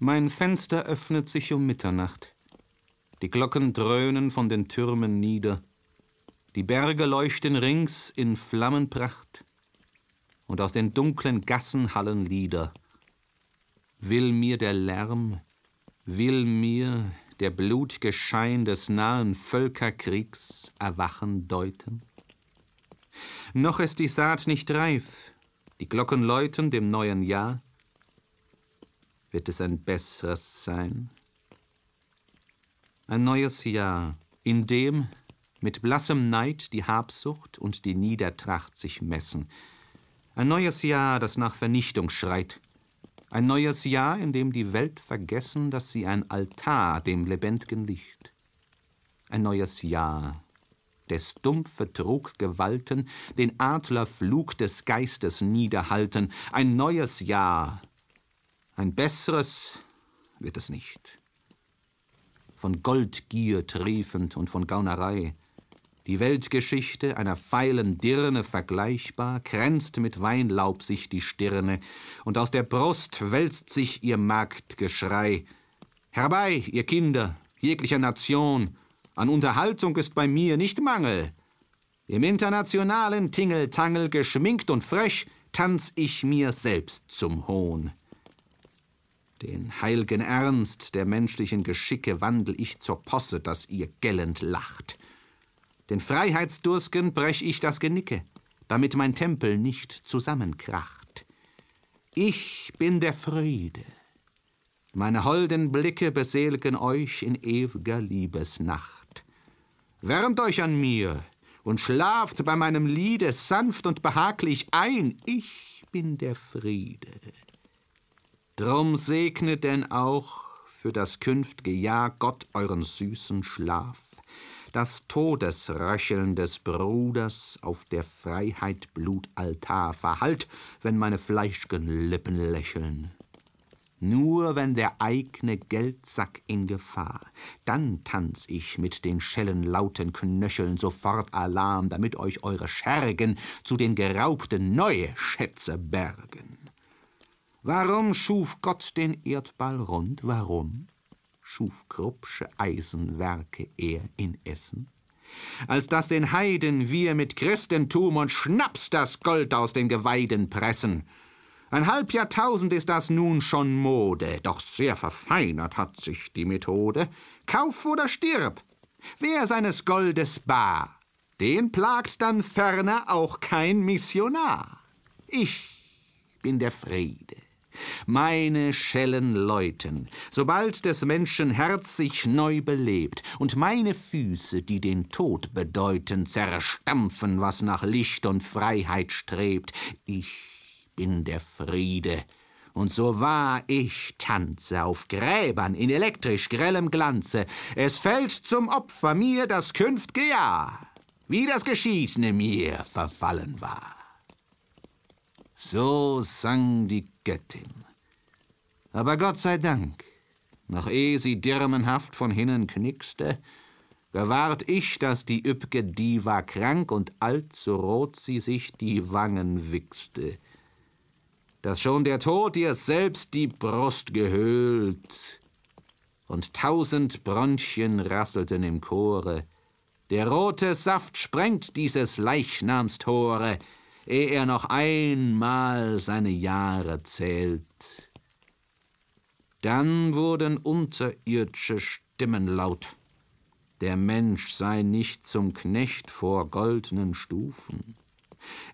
Mein Fenster öffnet sich um Mitternacht. Die Glocken dröhnen von den Türmen nieder. Die Berge leuchten rings in Flammenpracht. Und aus den dunklen Gassen hallen Lieder. Will mir der Lärm, will mir der Blutgeschein des nahen Völkerkriegs Erwachen deuten? Noch ist die Saat nicht reif, die Glocken läuten dem neuen Jahr, wird es ein besseres sein. Ein neues Jahr, in dem mit blassem Neid die Habsucht und die Niedertracht sich messen. Ein neues Jahr, das nach Vernichtung schreit. Ein neues Jahr, in dem die Welt vergessen, dass sie ein Altar dem lebendigen Licht. Ein neues Jahr, des dumpfe Trug den Adlerflug des Geistes niederhalten, ein neues Jahr, ein besseres wird es nicht. Von Goldgier triefend und von Gaunerei, die Weltgeschichte einer feilen Dirne vergleichbar, kränzt mit Weinlaub sich die Stirne, und aus der Brust wälzt sich ihr Marktgeschrei. Herbei, ihr Kinder, jeglicher Nation, an Unterhaltung ist bei mir nicht Mangel. Im internationalen Tingeltangel, geschminkt und frech, tanz ich mir selbst zum Hohn. Den heilgen Ernst der menschlichen Geschicke wandel ich zur Posse, dass ihr gellend lacht. Den Freiheitsdursken brech ich das Genicke, damit mein Tempel nicht zusammenkracht. Ich bin der Friede. Meine holden Blicke beselgen euch in ewiger Liebesnacht. Wärmt euch an mir und schlaft bei meinem Liede sanft und behaglich ein. Ich bin der Friede. Drum segne denn auch für das künftge Jahr Gott euren süßen Schlaf, das Todesröcheln des Bruders auf der Freiheit Blutaltar verhallt, wenn meine fleischgen Lippen lächeln. Nur wenn der eigne Geldsack in Gefahr, dann tanz ich mit den schellenlauten Knöcheln sofort Alarm, damit euch eure Schergen zu den geraubten neue Schätze bergen. Warum schuf Gott den Erdball rund? Warum schuf Kruppsche Eisenwerke er in Essen? Als dass den Heiden wir mit Christentum und Schnaps das Gold aus den Geweiden pressen. Ein halb Jahrtausend ist das nun schon Mode, doch sehr verfeinert hat sich die Methode. Kauf oder stirb, wer seines Goldes bar, den plagt dann ferner auch kein Missionar. Ich bin der Friede, meine Schellen läuten, sobald des Menschen Herz sich neu belebt, und meine Füße, die den Tod bedeuten, zerstampfen, was nach Licht und Freiheit strebt. Ich bin der Friede, und so wahr ich tanze auf Gräbern in elektrisch grellem Glanze, es fällt zum Opfer mir das künft'ge Jahr, wie das Geschiedene mir verfallen war. So sang die Göttin. Aber Gott sei Dank, noch ehe sie dirmenhaft von hinnen knickste, gewahrt ich, dass die üppge Diva krank und allzu rot sie sich die Wangen wichste, dass schon der Tod ihr selbst die Brust gehöhlt, und tausend Bronchien rasselten im Chore, der rote Saft sprengt dieses Leichnams Tore ehe er noch einmal seine Jahre zählt. Dann wurden unterirdische Stimmen laut. Der Mensch sei nicht zum Knecht vor goldenen Stufen.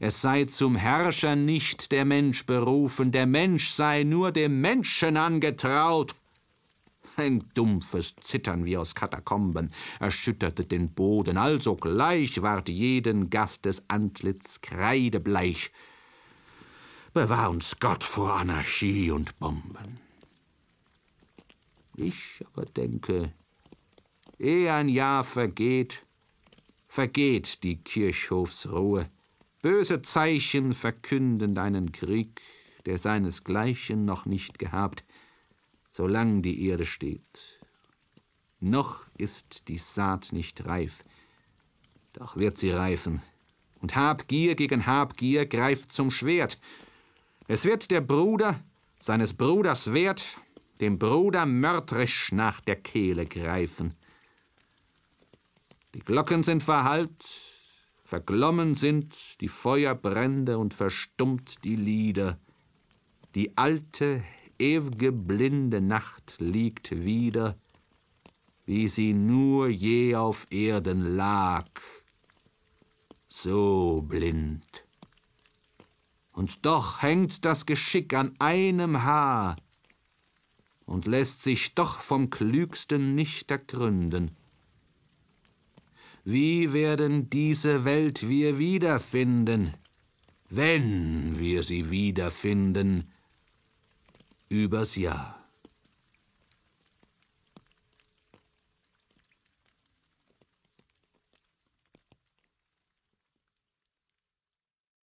Es sei zum Herrscher nicht der Mensch berufen, der Mensch sei nur dem Menschen angetraut. Ein dumpfes Zittern wie aus Katakomben erschütterte den Boden. Allsogleich ward jeden Gastes Antlitz kreidebleich. Bewahr uns Gott vor Anarchie und Bomben. Ich aber denke, ehe ein Jahr vergeht, vergeht die Kirchhofsruhe. Böse Zeichen verkünden deinen Krieg, der seinesgleichen noch nicht gehabt solange die Erde steht. Noch ist die Saat nicht reif, doch wird sie reifen. Und Habgier gegen Habgier greift zum Schwert. Es wird der Bruder seines Bruders Wert dem Bruder mördrisch nach der Kehle greifen. Die Glocken sind verhallt, verglommen sind die Feuerbrände und verstummt die Lieder. Die alte ew'ge blinde Nacht liegt wieder, wie sie nur je auf Erden lag, so blind. Und doch hängt das Geschick an einem Haar und lässt sich doch vom Klügsten nicht ergründen. Wie werden diese Welt wir wiederfinden, wenn wir sie wiederfinden, übers Jahr.